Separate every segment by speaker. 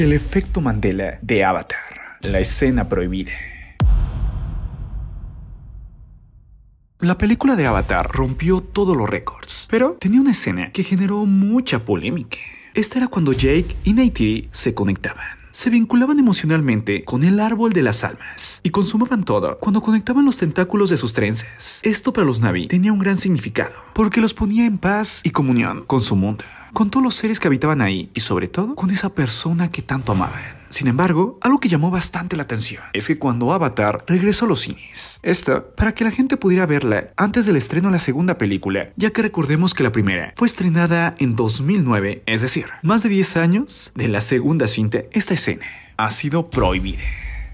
Speaker 1: El efecto Mandela de Avatar, la escena prohibida. La película de Avatar rompió todos los récords, pero tenía una escena que generó mucha polémica. Esta era cuando Jake y Neytiri se conectaban. Se vinculaban emocionalmente con el árbol de las almas y consumaban todo cuando conectaban los tentáculos de sus trenzas. Esto para los Navi tenía un gran significado, porque los ponía en paz y comunión con su mundo con todos los seres que habitaban ahí y sobre todo con esa persona que tanto amaban. Sin embargo, algo que llamó bastante la atención es que cuando Avatar regresó a los cines, esta para que la gente pudiera verla antes del estreno de la segunda película, ya que recordemos que la primera fue estrenada en 2009, es decir, más de 10 años de la segunda cinta, esta escena ha sido prohibida.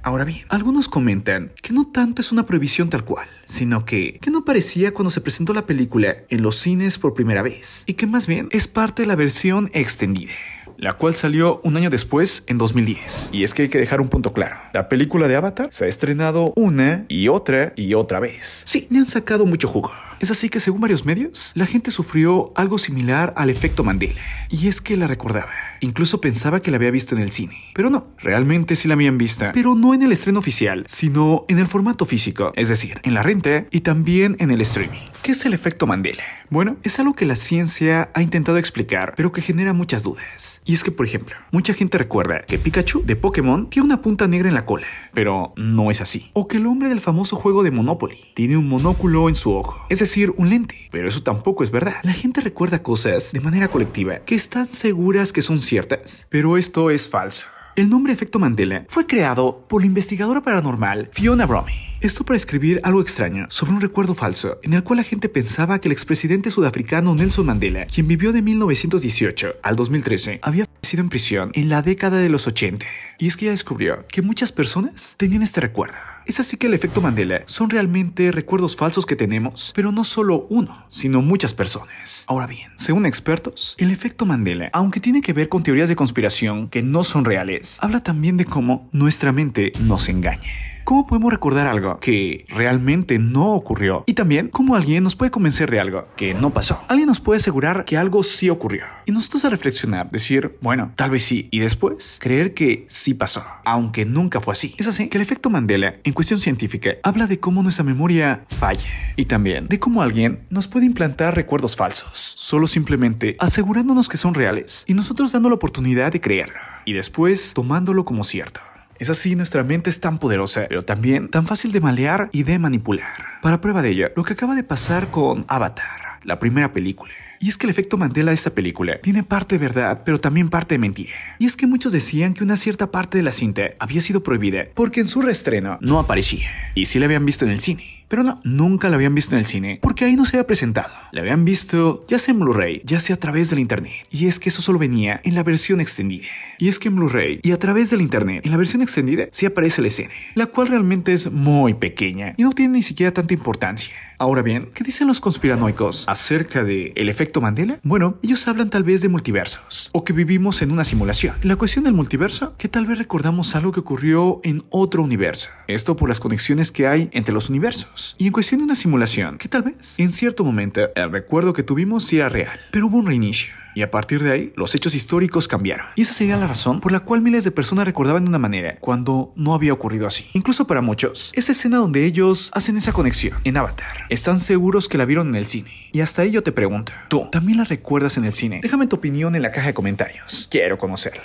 Speaker 1: Ahora bien, algunos comentan que no tanto es una prohibición tal cual, sino que, que no parecía cuando se presentó la película en los cines por primera vez, y que más bien es parte de la versión extendida la cual salió un año después, en 2010. Y es que hay que dejar un punto claro. La película de Avatar se ha estrenado una y otra y otra vez. Sí, le han sacado mucho jugo. Es así que según varios medios, la gente sufrió algo similar al efecto Mandela. Y es que la recordaba. Incluso pensaba que la había visto en el cine. Pero no, realmente sí la habían vista. Pero no en el estreno oficial, sino en el formato físico. Es decir, en la renta y también en el streaming. ¿Qué es el efecto Mandela? Bueno, es algo que la ciencia ha intentado explicar, pero que genera muchas dudas. Y es que, por ejemplo, mucha gente recuerda que Pikachu de Pokémon tiene una punta negra en la cola, pero no es así. O que el hombre del famoso juego de Monopoly tiene un monóculo en su ojo, es decir, un lente, pero eso tampoco es verdad. La gente recuerda cosas de manera colectiva que están seguras que son ciertas, pero esto es falso. El nombre efecto Mandela fue creado por la investigadora paranormal Fiona Bromley esto para escribir algo extraño sobre un recuerdo falso, en el cual la gente pensaba que el expresidente sudafricano Nelson Mandela, quien vivió de 1918 al 2013, había sido en prisión en la década de los 80. Y es que ya descubrió que muchas personas tenían este recuerdo. Es así que el efecto Mandela son realmente recuerdos falsos que tenemos, pero no solo uno, sino muchas personas. Ahora bien, según expertos, el efecto Mandela, aunque tiene que ver con teorías de conspiración que no son reales, habla también de cómo nuestra mente nos engaña. ¿Cómo podemos recordar algo que realmente no ocurrió? Y también, ¿cómo alguien nos puede convencer de algo que no pasó? Alguien nos puede asegurar que algo sí ocurrió. Y nosotros a reflexionar, decir, bueno, tal vez sí. Y después, creer que sí pasó, aunque nunca fue así. Es así que el efecto Mandela, en cuestión científica, habla de cómo nuestra memoria falla y también de cómo alguien nos puede implantar recuerdos falsos, solo simplemente asegurándonos que son reales y nosotros dando la oportunidad de creerlo y después tomándolo como cierto. Es así, nuestra mente es tan poderosa, pero también tan fácil de malear y de manipular. Para prueba de ello, lo que acaba de pasar con Avatar, la primera película. Y es que el efecto Mandela de esta película tiene parte de verdad, pero también parte de mentira. Y es que muchos decían que una cierta parte de la cinta había sido prohibida porque en su reestreno no aparecía. Y sí la habían visto en el cine. Pero no, nunca la habían visto en el cine porque ahí no se había presentado. La habían visto ya sea en Blu-ray, ya sea a través del internet. Y es que eso solo venía en la versión extendida. Y es que en Blu-ray y a través del internet, en la versión extendida, sí aparece la escena, la cual realmente es muy pequeña y no tiene ni siquiera tanta importancia. Ahora bien, ¿qué dicen los conspiranoicos acerca de efecto Mandela? Bueno, ellos hablan tal vez de multiversos o que vivimos en una simulación. La cuestión del multiverso, que tal vez recordamos algo que ocurrió en otro universo. Esto por las conexiones que hay entre los universos. Y en cuestión de una simulación, que tal vez en cierto momento el recuerdo que tuvimos sea real, pero hubo un reinicio. Y a partir de ahí, los hechos históricos cambiaron. Y esa sería la razón por la cual miles de personas recordaban de una manera cuando no había ocurrido así. Incluso para muchos, esa escena donde ellos hacen esa conexión en Avatar, están seguros que la vieron en el cine. Y hasta ello te pregunto, ¿tú también la recuerdas en el cine? Déjame tu opinión en la caja de comentarios. Quiero conocerla.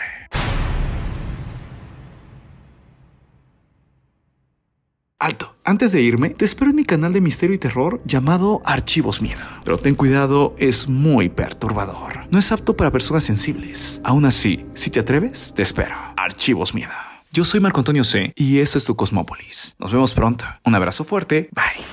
Speaker 1: Alto, antes de irme, te espero en mi canal de misterio y terror llamado Archivos Miedo. Pero ten cuidado, es muy perturbador. No es apto para personas sensibles. Aún así, si te atreves, te espero. Archivos Miedo. Yo soy Marco Antonio C. y esto es tu Cosmópolis. Nos vemos pronto. Un abrazo fuerte. Bye.